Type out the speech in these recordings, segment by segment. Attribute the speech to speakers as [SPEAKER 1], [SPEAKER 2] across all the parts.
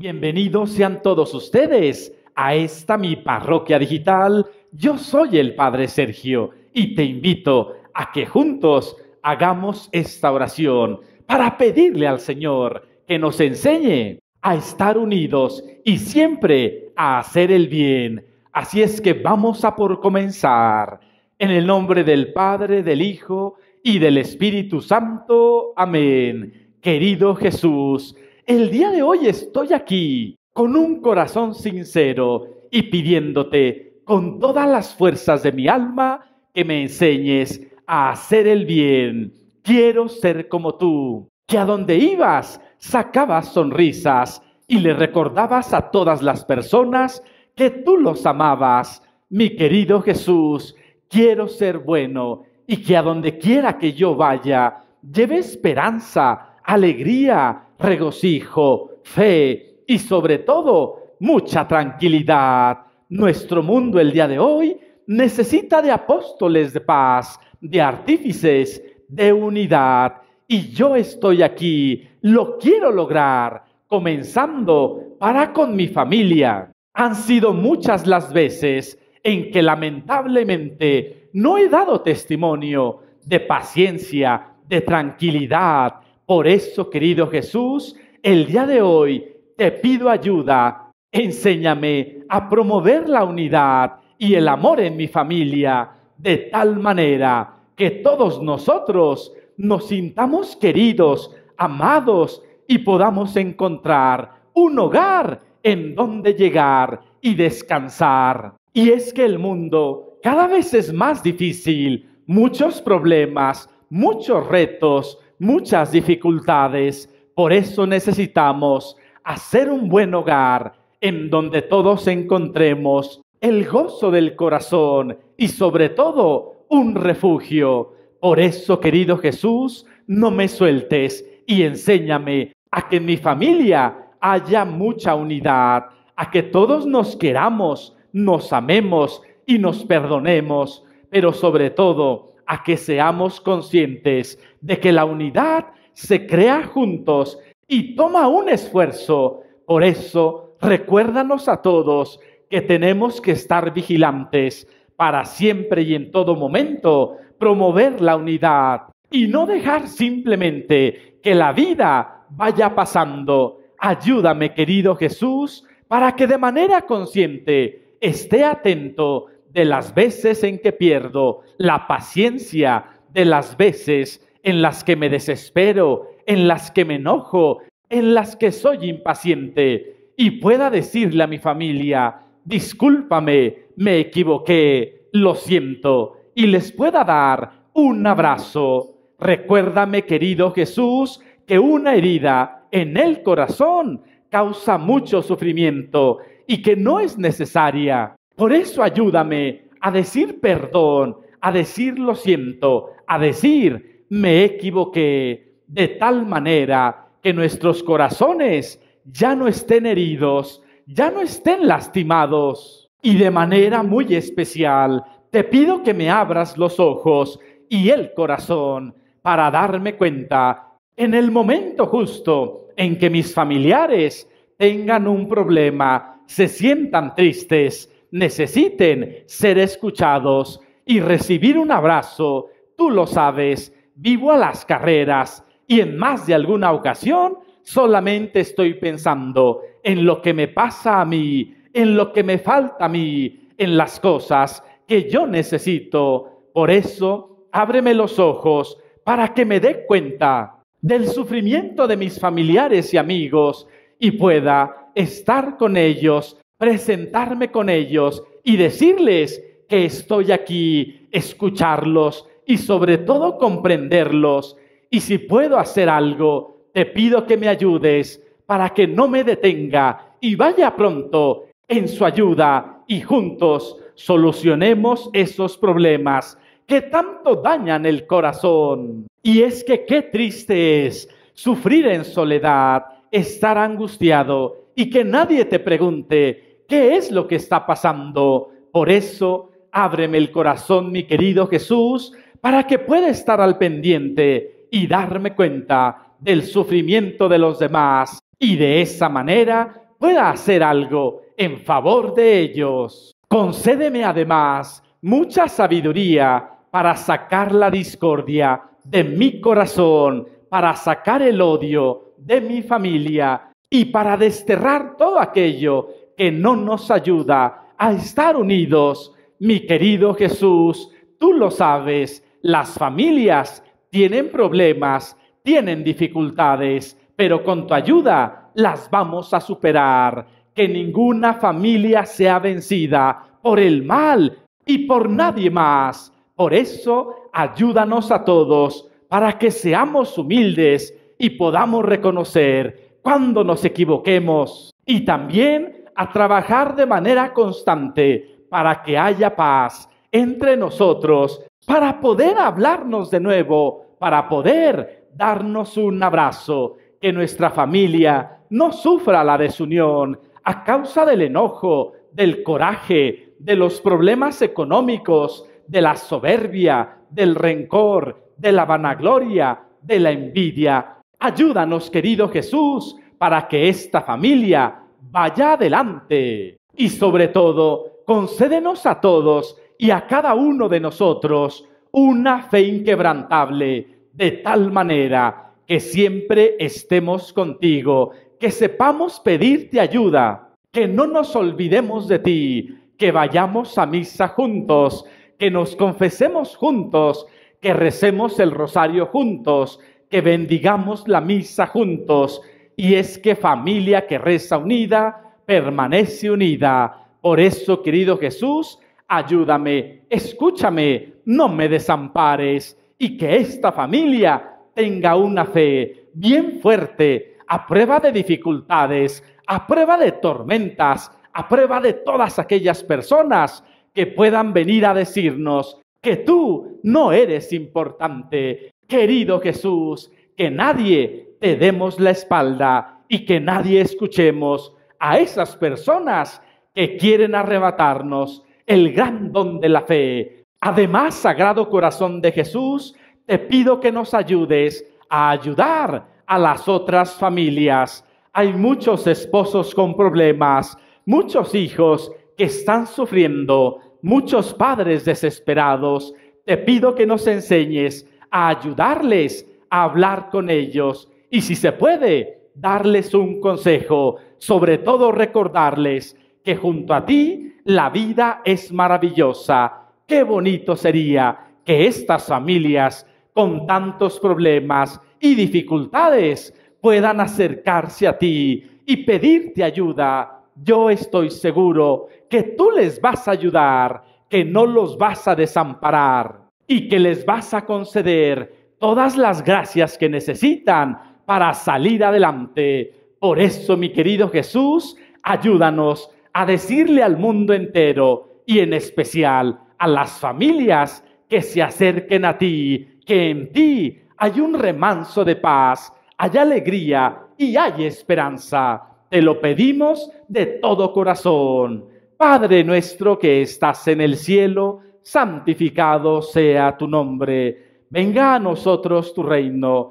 [SPEAKER 1] Bienvenidos sean todos ustedes a esta mi parroquia digital. Yo soy el Padre Sergio y te invito a que juntos hagamos esta oración para pedirle al Señor que nos enseñe a estar unidos y siempre a hacer el bien. Así es que vamos a por comenzar. En el nombre del Padre, del Hijo y del Espíritu Santo. Amén. Querido Jesús, el día de hoy estoy aquí con un corazón sincero y pidiéndote con todas las fuerzas de mi alma que me enseñes a hacer el bien. Quiero ser como tú, que a donde ibas sacabas sonrisas y le recordabas a todas las personas que tú los amabas. Mi querido Jesús, quiero ser bueno y que a donde quiera que yo vaya, lleve esperanza, alegría, regocijo, fe y sobre todo mucha tranquilidad. Nuestro mundo el día de hoy necesita de apóstoles de paz, de artífices, de unidad. Y yo estoy aquí, lo quiero lograr, comenzando para con mi familia. Han sido muchas las veces en que lamentablemente no he dado testimonio de paciencia, de tranquilidad, por eso, querido Jesús, el día de hoy te pido ayuda. Enséñame a promover la unidad y el amor en mi familia de tal manera que todos nosotros nos sintamos queridos, amados y podamos encontrar un hogar en donde llegar y descansar. Y es que el mundo cada vez es más difícil, muchos problemas, muchos retos, muchas dificultades. Por eso necesitamos hacer un buen hogar en donde todos encontremos el gozo del corazón y sobre todo un refugio. Por eso, querido Jesús, no me sueltes y enséñame a que en mi familia haya mucha unidad, a que todos nos queramos, nos amemos y nos perdonemos, pero sobre todo a que seamos conscientes de que la unidad se crea juntos y toma un esfuerzo. Por eso, recuérdanos a todos que tenemos que estar vigilantes para siempre y en todo momento, promover la unidad y no dejar simplemente que la vida vaya pasando. Ayúdame, querido Jesús, para que de manera consciente esté atento de las veces en que pierdo la paciencia, de las veces en las que me desespero, en las que me enojo, en las que soy impaciente y pueda decirle a mi familia, discúlpame, me equivoqué, lo siento, y les pueda dar un abrazo. Recuérdame, querido Jesús, que una herida en el corazón causa mucho sufrimiento y que no es necesaria por eso ayúdame a decir perdón, a decir lo siento, a decir me equivoqué, de tal manera que nuestros corazones ya no estén heridos, ya no estén lastimados. Y de manera muy especial, te pido que me abras los ojos y el corazón para darme cuenta en el momento justo en que mis familiares tengan un problema, se sientan tristes, necesiten ser escuchados y recibir un abrazo, tú lo sabes, vivo a las carreras y en más de alguna ocasión solamente estoy pensando en lo que me pasa a mí, en lo que me falta a mí, en las cosas que yo necesito. Por eso, ábreme los ojos para que me dé cuenta del sufrimiento de mis familiares y amigos y pueda estar con ellos presentarme con ellos y decirles que estoy aquí, escucharlos y sobre todo comprenderlos. Y si puedo hacer algo, te pido que me ayudes para que no me detenga y vaya pronto en su ayuda y juntos solucionemos esos problemas que tanto dañan el corazón. Y es que qué triste es sufrir en soledad, estar angustiado y que nadie te pregunte ¿Qué es lo que está pasando? Por eso, ábreme el corazón, mi querido Jesús, para que pueda estar al pendiente y darme cuenta del sufrimiento de los demás y de esa manera pueda hacer algo en favor de ellos. Concédeme además mucha sabiduría para sacar la discordia de mi corazón, para sacar el odio de mi familia y para desterrar todo aquello que no nos ayuda a estar unidos. Mi querido Jesús, tú lo sabes, las familias tienen problemas, tienen dificultades, pero con tu ayuda las vamos a superar. Que ninguna familia sea vencida por el mal y por nadie más. Por eso, ayúdanos a todos para que seamos humildes y podamos reconocer cuando nos equivoquemos y también a trabajar de manera constante para que haya paz entre nosotros, para poder hablarnos de nuevo, para poder darnos un abrazo, que nuestra familia no sufra la desunión a causa del enojo, del coraje, de los problemas económicos, de la soberbia, del rencor, de la vanagloria, de la envidia. Ayúdanos, querido Jesús, para que esta familia vaya adelante. Y sobre todo, concédenos a todos y a cada uno de nosotros una fe inquebrantable, de tal manera que siempre estemos contigo, que sepamos pedirte ayuda, que no nos olvidemos de ti, que vayamos a misa juntos, que nos confesemos juntos, que recemos el rosario juntos, que bendigamos la misa juntos, y es que familia que reza unida, permanece unida. Por eso, querido Jesús, ayúdame, escúchame, no me desampares y que esta familia tenga una fe bien fuerte, a prueba de dificultades, a prueba de tormentas, a prueba de todas aquellas personas que puedan venir a decirnos que tú no eres importante, querido Jesús, que nadie te demos la espalda y que nadie escuchemos a esas personas que quieren arrebatarnos el gran don de la fe. Además, Sagrado Corazón de Jesús, te pido que nos ayudes a ayudar a las otras familias. Hay muchos esposos con problemas, muchos hijos que están sufriendo, muchos padres desesperados. Te pido que nos enseñes a ayudarles a hablar con ellos y si se puede, darles un consejo, sobre todo recordarles que junto a ti la vida es maravillosa. Qué bonito sería que estas familias con tantos problemas y dificultades puedan acercarse a ti y pedirte ayuda. Yo estoy seguro que tú les vas a ayudar, que no los vas a desamparar y que les vas a conceder todas las gracias que necesitan para salir adelante. Por eso, mi querido Jesús, ayúdanos a decirle al mundo entero y en especial a las familias que se acerquen a ti, que en ti hay un remanso de paz, hay alegría y hay esperanza. Te lo pedimos de todo corazón. Padre nuestro que estás en el cielo, santificado sea tu nombre. Venga a nosotros tu reino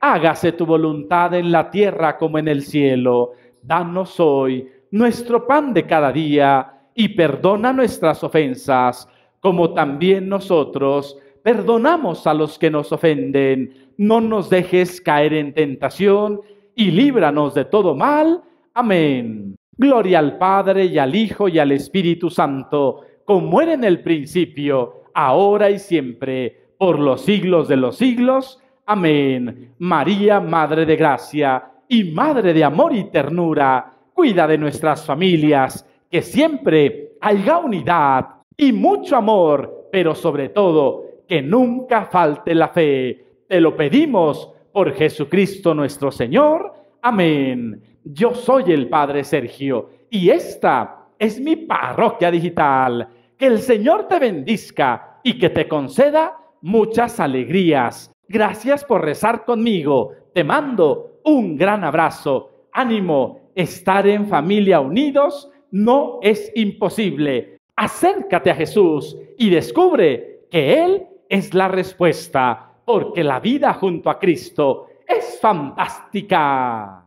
[SPEAKER 1] hágase tu voluntad en la tierra como en el cielo. Danos hoy nuestro pan de cada día y perdona nuestras ofensas, como también nosotros perdonamos a los que nos ofenden. No nos dejes caer en tentación y líbranos de todo mal. Amén. Gloria al Padre y al Hijo y al Espíritu Santo, como era en el principio, ahora y siempre, por los siglos de los siglos. Amén. María, Madre de Gracia y Madre de Amor y Ternura, cuida de nuestras familias, que siempre haya unidad y mucho amor, pero sobre todo que nunca falte la fe. Te lo pedimos por Jesucristo nuestro Señor. Amén. Yo soy el Padre Sergio y esta es mi parroquia digital. Que el Señor te bendiga y que te conceda muchas alegrías Gracias por rezar conmigo. Te mando un gran abrazo. Ánimo, estar en familia unidos no es imposible. Acércate a Jesús y descubre que Él es la respuesta, porque la vida junto a Cristo es fantástica.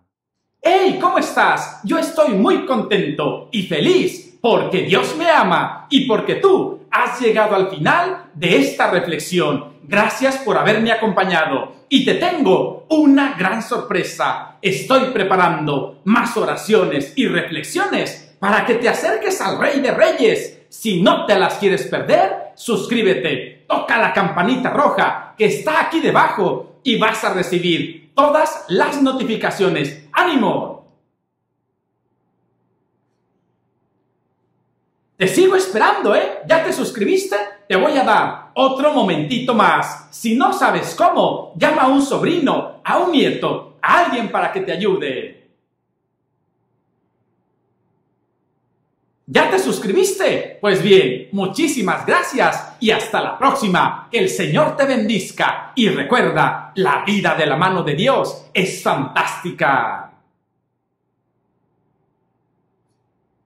[SPEAKER 1] ¡Hey! ¿Cómo estás? Yo estoy muy contento y feliz porque Dios me ama y porque tú has llegado al final de esta reflexión. Gracias por haberme acompañado y te tengo una gran sorpresa. Estoy preparando más oraciones y reflexiones para que te acerques al Rey de Reyes. Si no te las quieres perder, suscríbete, toca la campanita roja que está aquí debajo y vas a recibir todas las notificaciones. ¡Ánimo! Te sigo esperando, ¿eh? ¿Ya te suscribiste? Te voy a dar otro momentito más. Si no sabes cómo, llama a un sobrino, a un nieto, a alguien para que te ayude. ¿Ya te suscribiste? Pues bien, muchísimas gracias y hasta la próxima. Que el Señor te bendiga y recuerda, la vida de la mano de Dios es fantástica.